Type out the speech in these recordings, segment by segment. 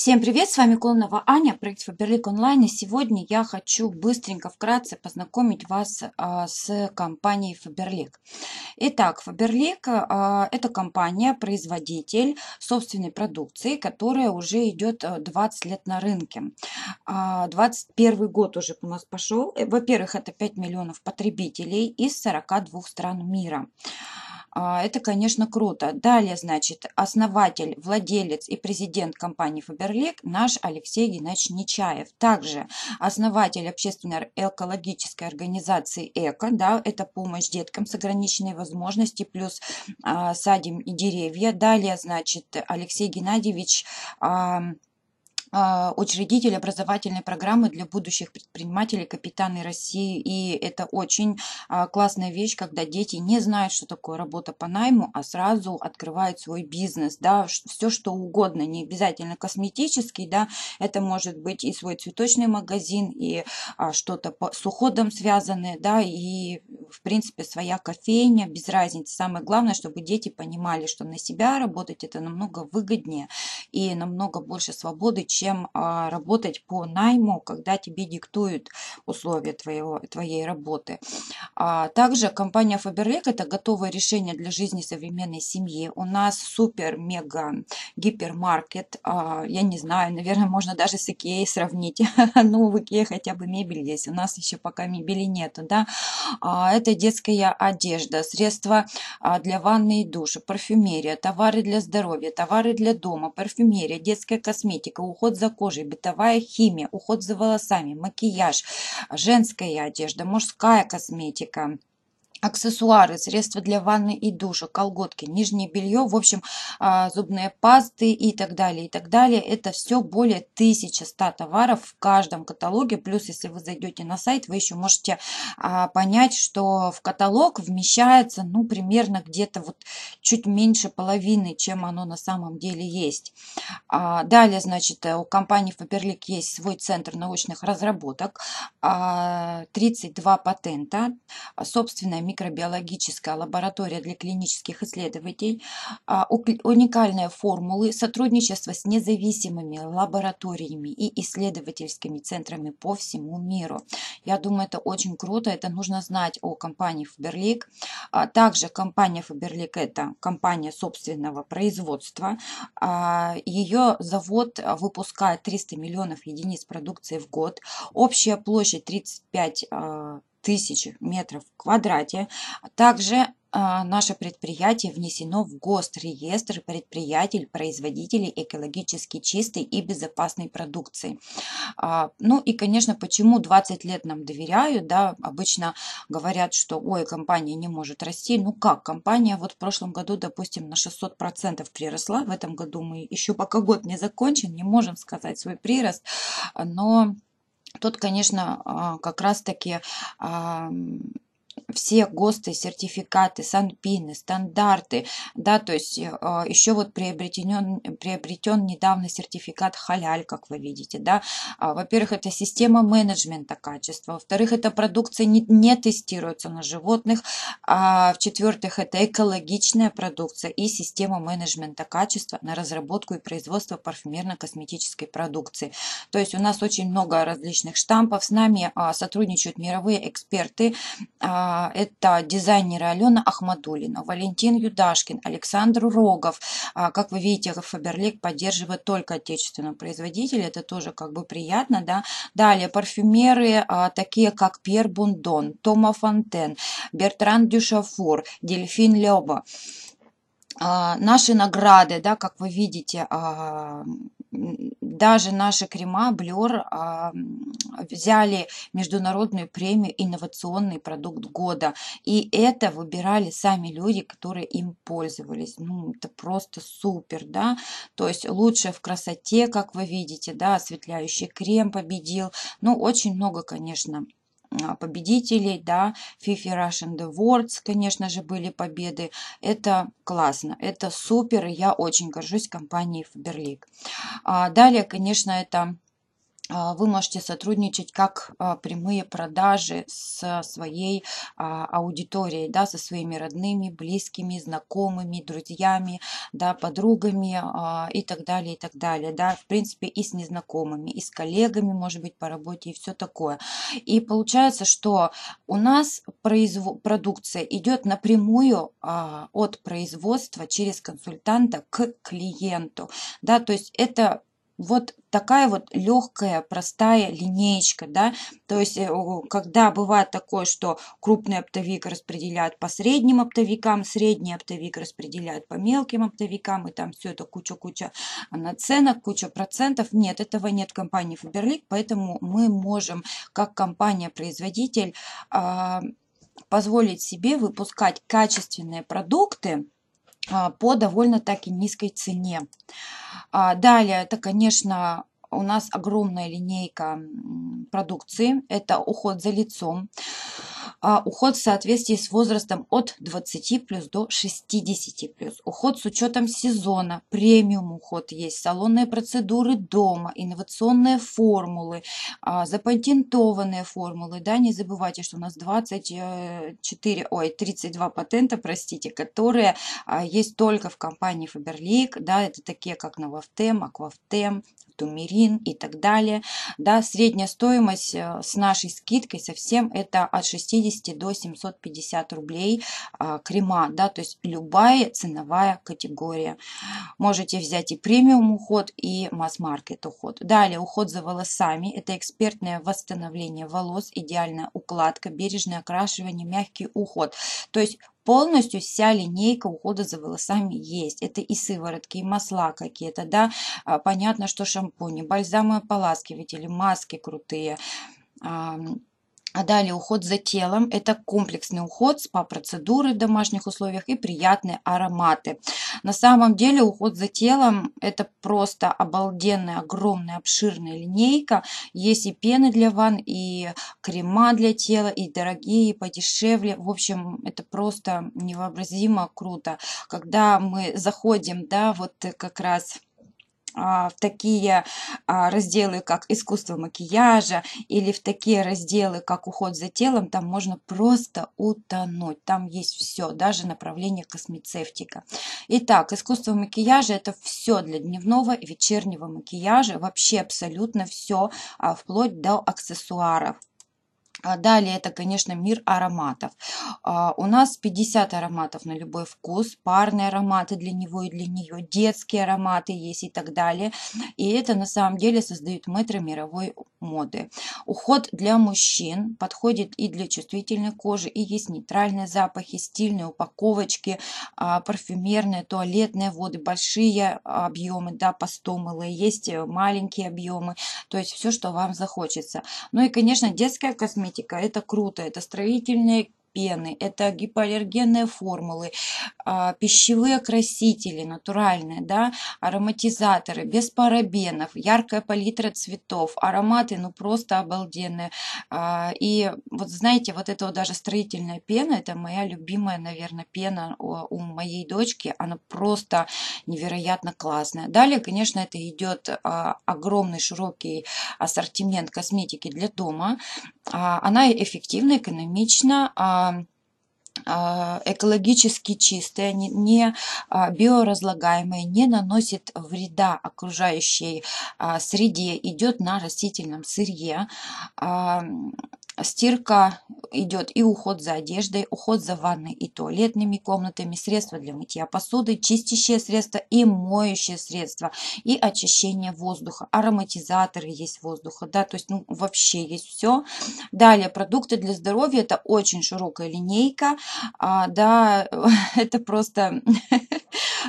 Всем привет, с вами Клонова Аня, проект Фаберлик Онлайн. И сегодня я хочу быстренько, вкратце познакомить вас а, с компанией Фаберлик. Итак, Фаберлик а, – это компания, производитель собственной продукции, которая уже идет 20 э, лет на рынке. А, 21 год уже у нас пошел. Э, во-первых, это 5 миллионов потребителей из 42 стран мира. А, это, конечно, круто. Далее, значит, основатель, владелец и президент компании «Фаберлик» наш Алексей Геннадьевич Нечаев. Также основатель общественной экологической организации «Эко». Да, это помощь деткам с ограниченной возможностью, плюс а, садим и деревья. Далее, значит, Алексей Геннадьевич... А, а, учредитель образовательной программы для будущих предпринимателей, капитаны России. И это очень а, классная вещь, когда дети не знают, что такое работа по найму, а сразу открывают свой бизнес. Да, все что угодно, не обязательно косметический, да, это может быть и свой цветочный магазин, и а, что-то с уходом связанное, да, и в принципе своя кофейня, без разницы. Самое главное, чтобы дети понимали, что на себя работать это намного выгоднее и намного больше свободы, чем а, работать по найму, когда тебе диктуют условия твоего, твоей работы. А, также компания Faberlic – это готовое решение для жизни современной семьи. У нас супер-мега гипермаркет. А, я не знаю, наверное, можно даже с Ikea сравнить. Ну, в Ikea хотя бы мебель есть. У нас еще пока мебели нету, да. Это детская одежда, средства для ванны и душа, парфюмерия, товары для здоровья, товары для дома, парфюмерия, детская косметика, уход уход за кожей, бытовая химия, уход за волосами, макияж, женская одежда, мужская косметика, аксессуары, средства для ванны и душа, колготки, нижнее белье, в общем, а, зубные пасты и так далее, и так далее. Это все более 1100 товаров в каждом каталоге. Плюс, если вы зайдете на сайт, вы еще можете а, понять, что в каталог вмещается, ну, примерно где-то вот чуть меньше половины, чем оно на самом деле есть. А, далее, значит, у компании Фаберлик есть свой центр научных разработок, 32 патента, собственная микробиологическая лаборатория для клинических исследователей, а, уникальные формулы, сотрудничество с независимыми лабораториями и исследовательскими центрами по всему миру. Я думаю, это очень круто, это нужно знать о компании Фаберлик а, Также компания Фаберлик это компания собственного производства. А, ее завод выпускает 300 миллионов единиц продукции в год. Общая площадь 35 тысяч метров в квадрате. Также а, наше предприятие внесено в ГОСТ реестр предприятий, производителей экологически чистой и безопасной продукции. А, ну и, конечно, почему 20 лет нам доверяют, да, обычно говорят, что, ой, компания не может расти. Ну как, компания вот в прошлом году, допустим, на 600% приросла, в этом году мы еще пока год не закончен, не можем сказать свой прирост, но тут, конечно, а, как раз-таки все ГОСТы, сертификаты, санпины, стандарты, да, то есть э, еще вот приобретен, приобретен недавно сертификат халяль, как вы видите, да, а, во-первых, это система менеджмента качества, во-вторых, эта продукция не, не тестируется на животных, а в-четвертых, это экологичная продукция и система менеджмента качества на разработку и производство парфюмерно-косметической продукции. То есть у нас очень много различных штампов, с нами а, сотрудничают мировые эксперты, а, это дизайнеры Алена Ахмадулина, Валентин Юдашкин, Александр Рогов. А, как вы видите, Фаберлик поддерживает только отечественного производителя. Это тоже как бы приятно. Да? Далее парфюмеры, а, такие как Пьер Бундон, Тома Фонтен, Бертран Дюшафур, Дельфин Леба. А, наши награды, да, как вы видите, даже наши крема Blur а, взяли международную премию «Инновационный продукт года». И это выбирали сами люди, которые им пользовались. Ну, это просто супер, да. То есть лучше в красоте, как вы видите, да, осветляющий крем победил. Ну, очень много, конечно, а, победителей, да, FIFA Russian The Words, конечно же, были победы. Это классно, это супер, и я очень горжусь компанией Faberlic. А далее, конечно, это а, вы можете сотрудничать как а, прямые продажи со своей а, аудиторией, да, со своими родными, близкими, знакомыми, друзьями, да, подругами и так далее, и так далее, да, в принципе, и с незнакомыми, и с коллегами, может быть, по работе и все такое. И получается, что у нас производ... продукция идет напрямую от производства через консультанта к клиенту, да, то есть это вот такая вот легкая, простая линеечка, да, то есть э, когда бывает такое, что крупный оптовик распределяют по средним оптовикам, средний оптовик распределяют по мелким оптовикам, и там все это куча-куча наценок, куча процентов, нет, этого нет в компании Faberlic, поэтому мы можем, как компания-производитель, а, позволить себе выпускать качественные продукты а, по довольно-таки низкой цене. А далее, это, конечно, у нас огромная линейка продукции. Это уход за лицом. А уход в соответствии с возрастом от 20 плюс до 60 плюс, уход с учетом сезона, премиум уход есть, салонные процедуры дома, инновационные формулы, а, запатентованные формулы, да, не забывайте, что у нас 24, ой, 32 патента, простите, которые а, есть только в компании Faberlic, да, это такие как Нововтем, Аквавтем, Тумерин и так далее, да, средняя стоимость э, с нашей скидкой совсем это от 60 750 до 750 рублей а, крема, да, то есть любая ценовая категория. Можете взять и премиум уход, и масс-маркет уход. Далее уход за волосами, это экспертное восстановление волос, идеальная укладка, бережное окрашивание, мягкий уход. То есть полностью вся линейка ухода за волосами есть. Это и сыворотки, и масла какие-то, да. А, понятно, что шампуни, бальзамы ополаскиватели, маски крутые, а далее уход за телом – это комплексный уход, спа-процедуры в домашних условиях и приятные ароматы. На самом деле уход за телом – это просто обалденная, огромная, обширная линейка. Есть и пены для ванн, и крема для тела, и дорогие, и подешевле. В общем, это просто невообразимо круто. Когда мы заходим, да, вот как раз а, в такие а, разделы, как искусство макияжа или в такие разделы, как уход за телом, там можно просто утонуть. Там есть все, даже направление космецевтика. Итак, искусство макияжа это все для дневного и вечернего макияжа, вообще абсолютно все, а, вплоть до аксессуаров. А, далее это, конечно, мир ароматов. А, у нас 50 ароматов на любой вкус, парные ароматы для него и для нее, детские ароматы есть и так далее. И это на самом деле создают метры мировой моды. Уход для мужчин подходит и для чувствительной кожи, и есть нейтральные запахи, стильные упаковочки, а, парфюмерные, туалетные воды, большие объемы, да, по 100 мл, есть маленькие объемы, то есть все, что вам захочется. Ну и, конечно, детская косметика тематика. Это круто. Это строительный пены, это гипоаллергенные формулы, а, пищевые красители натуральные, да, ароматизаторы без парабенов, яркая палитра цветов, ароматы, ну просто обалденные. А, и вот знаете, вот это вот даже строительная пена, это моя любимая, наверное, пена у моей дочки, она просто невероятно классная. Далее, конечно, это идет а, огромный широкий ассортимент косметики для дома. Она эффективна, экономична, а, а, экологически чистые, не а, биоразлагаемые, не наносит вреда окружающей среде, идет на растительном сырье, стирка идет и уход за одеждой, уход за ванной и туалетными комнатами, средства для мытья посуды, чистящие средства и моющие средства, и очищение воздуха, ароматизаторы есть воздуха, да, то есть ну, вообще есть все. Далее, продукты для здоровья, это очень широкая линейка, а, да, это просто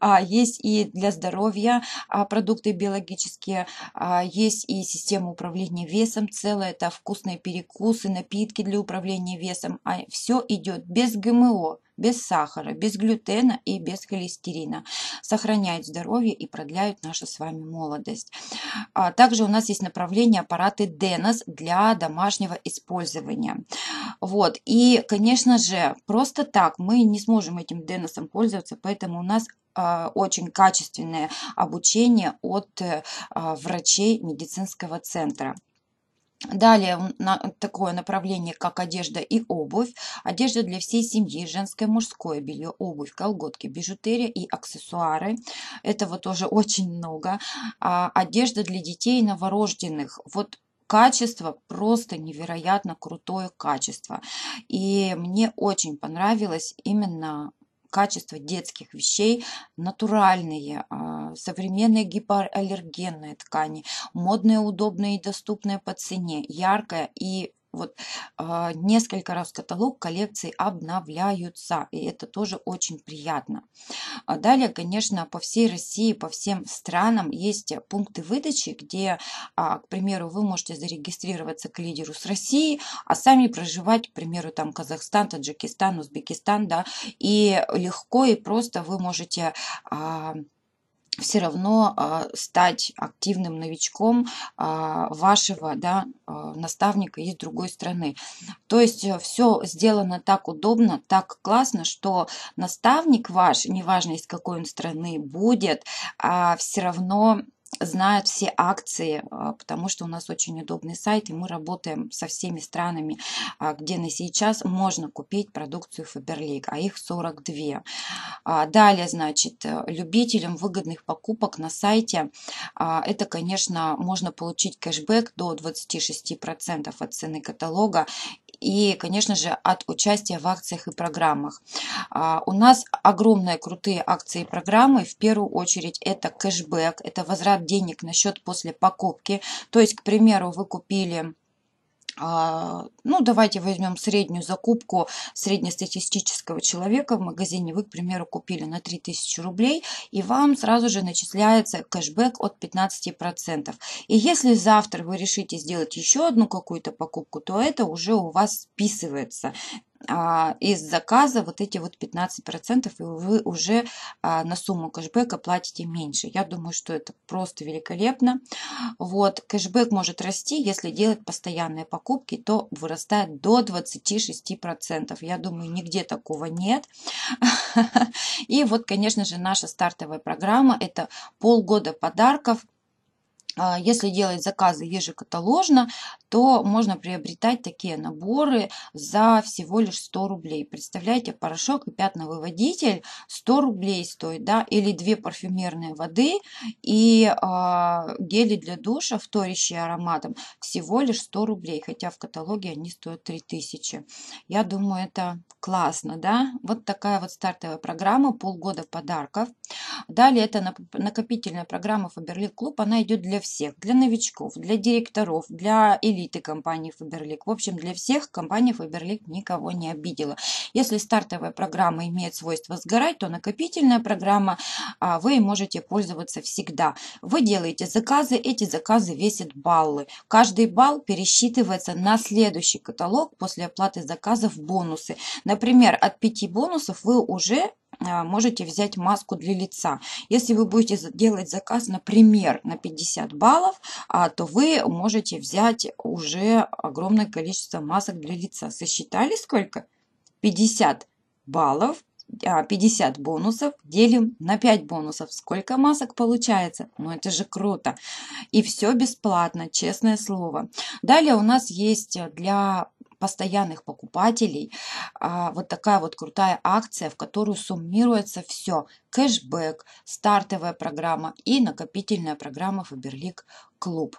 а, есть и для здоровья а, продукты биологические, а, есть и система управления весом целая, это вкусные перекусы, напитки для управления весом. А все идет без ГМО, без сахара, без глютена и без холестерина, сохраняют здоровье и продляют нашу с вами молодость. также у нас есть направление аппараты Денос для домашнего использования. Вот. И, конечно же, просто так мы не сможем этим Деносом пользоваться, поэтому у нас а, очень качественное обучение от э, а, врачей медицинского центра. Далее такое направление, как одежда и обувь. Одежда для всей семьи, женское, мужское белье, обувь, колготки, бижутерия и аксессуары. Этого тоже очень много. А, одежда для детей и новорожденных. Вот качество просто невероятно крутое качество. И мне очень понравилось именно качество детских вещей, натуральные, а, современные гипоаллергенные ткани, модные, удобные и доступные по цене, яркая и вот а, несколько раз в каталог коллекции обновляются, и это тоже очень приятно. А далее, конечно, по всей России, по всем странам есть пункты выдачи, где, а, к примеру, вы можете зарегистрироваться к лидеру с России, а сами проживать, к примеру, там Казахстан, Таджикистан, Узбекистан, да, и легко и просто вы можете все равно а, стать активным новичком а, вашего да, а, наставника из другой страны. То есть э, все сделано так удобно, так классно, что наставник ваш, неважно из какой он страны, будет все равно знают все акции, а, потому что у нас очень удобный сайт, и мы работаем со всеми странами, а, где на сейчас можно купить продукцию Фаберлик, а их 42. А, далее, значит, э, любителям выгодных покупок на сайте, это, конечно, можно получить кэшбэк до 26% от цены каталога и, конечно же, от участия в акциях и программах. А, у нас огромные крутые акции и программы. В первую очередь это кэшбэк, это возврат денег на счет после покупки. То есть, к примеру, вы купили а, ну, давайте возьмем среднюю закупку среднестатистического человека в магазине. Вы, к примеру, купили на 3000 рублей, и вам сразу же начисляется кэшбэк от 15%. И если завтра вы решите сделать еще одну какую-то покупку, то это уже у вас списывается. А, из заказа вот эти вот 15%, и вы уже а, на сумму кэшбэка платите меньше. Я думаю, что это просто великолепно. Вот, кэшбэк может расти, если делать постоянные покупки, то вырастает до 26%. Я думаю, нигде такого нет. И вот, конечно же, наша стартовая программа – это полгода подарков – а, если делать заказы ежекаталожно, то можно приобретать такие наборы за всего лишь 100 рублей. Представляете, порошок и пятновыводитель 100 рублей стоит, да, или две парфюмерные воды и э, гели для душа, вторящие ароматом, всего лишь 100 рублей, хотя в каталоге они стоят 3000. Я думаю, это классно, да? Вот такая вот стартовая программа, полгода подарков. Далее это накопительная программа Faberlic Club, она идет для всех, для новичков, для директоров, для элиты компании Фаберлик. В общем, для всех компания Фаберлик никого не обидела. Если стартовая программа имеет свойство сгорать, то накопительная программа а, вы можете пользоваться всегда. Вы делаете заказы, эти заказы весят баллы. Каждый балл пересчитывается на следующий каталог после оплаты заказов бонусы. Например, от 5 бонусов вы уже а, можете взять маску для лица. Если вы будете делать заказ, например, на 50 баллов, а, то вы можете взять уже огромное количество масок для лица. Сосчитали сколько? 50 баллов 50 а, бонусов делим на 5 бонусов. Сколько масок получается? Ну это же круто. И все бесплатно, честное слово. Далее у нас есть для постоянных покупателей а, вот такая вот крутая акция, в которую суммируется все. Кэшбэк, стартовая программа и накопительная программа Фаберлик Клуб.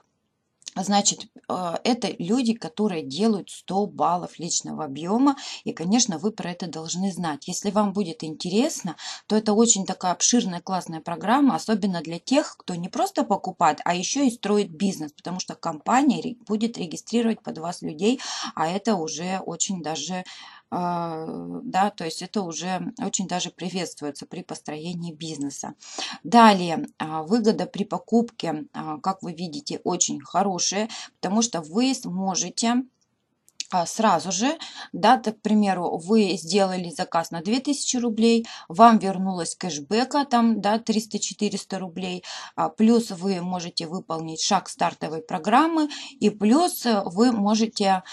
Значит, а, это люди, которые делают 100 баллов личного объема, и, конечно, вы про это должны знать. Если вам будет интересно, то это очень такая обширная классная программа, особенно для тех, кто не просто покупает, а еще и строит бизнес, потому что компания будет регистрировать под вас людей, а это уже очень даже а, да, то есть это уже очень даже приветствуется при построении бизнеса. Далее, а, выгода при покупке, а, как вы видите, очень хорошая, потому что вы сможете сразу же, да, так, к примеру, вы сделали заказ на 2000 рублей, вам вернулось кэшбэка там, да, 300-400 рублей, плюс вы можете выполнить шаг стартовой программы, и плюс вы можете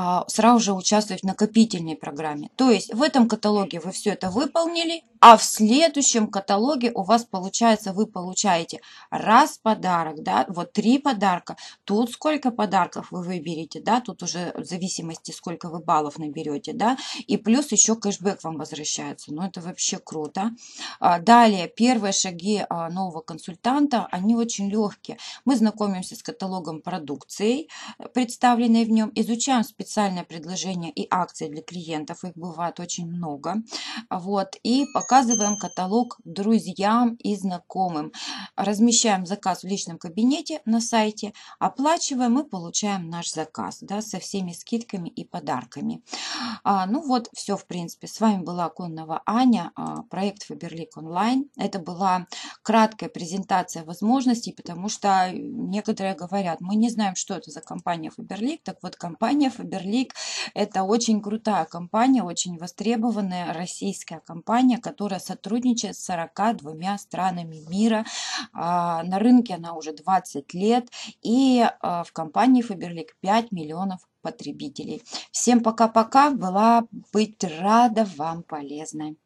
а, сразу же участвовать в накопительной программе. То есть в этом каталоге вы все это выполнили, а в следующем каталоге у вас получается, вы получаете раз подарок, да, вот три подарка. Тут сколько подарков вы выберете, да, тут уже в зависимости, сколько вы баллов наберете, да. И плюс еще кэшбэк вам возвращается. Ну, это вообще круто. А, далее, первые шаги а, нового консультанта, они очень легкие. Мы знакомимся с каталогом продукции, представленной в нем, изучаем специальное предложение и акции для клиентов, их бывает очень много. Вот, и показываем каталог друзьям и знакомым. Размещаем заказ в личном кабинете на сайте, оплачиваем и получаем наш заказ да, со всеми скидками и подарками. А, ну вот, все в принципе. С вами была Коннова Аня, а, проект Фаберлик онлайн. Это была краткая презентация возможностей, потому что некоторые говорят, мы не знаем, что это за компания Фаберлик. Так вот, компания Фаберлик – это очень крутая компания, очень востребованная российская компания, которая сотрудничает с 42 странами мира. А, на рынке она уже 20 лет и а, в компании Faberlic 5 миллионов потребителей. Всем пока-пока, была быть рада вам полезной.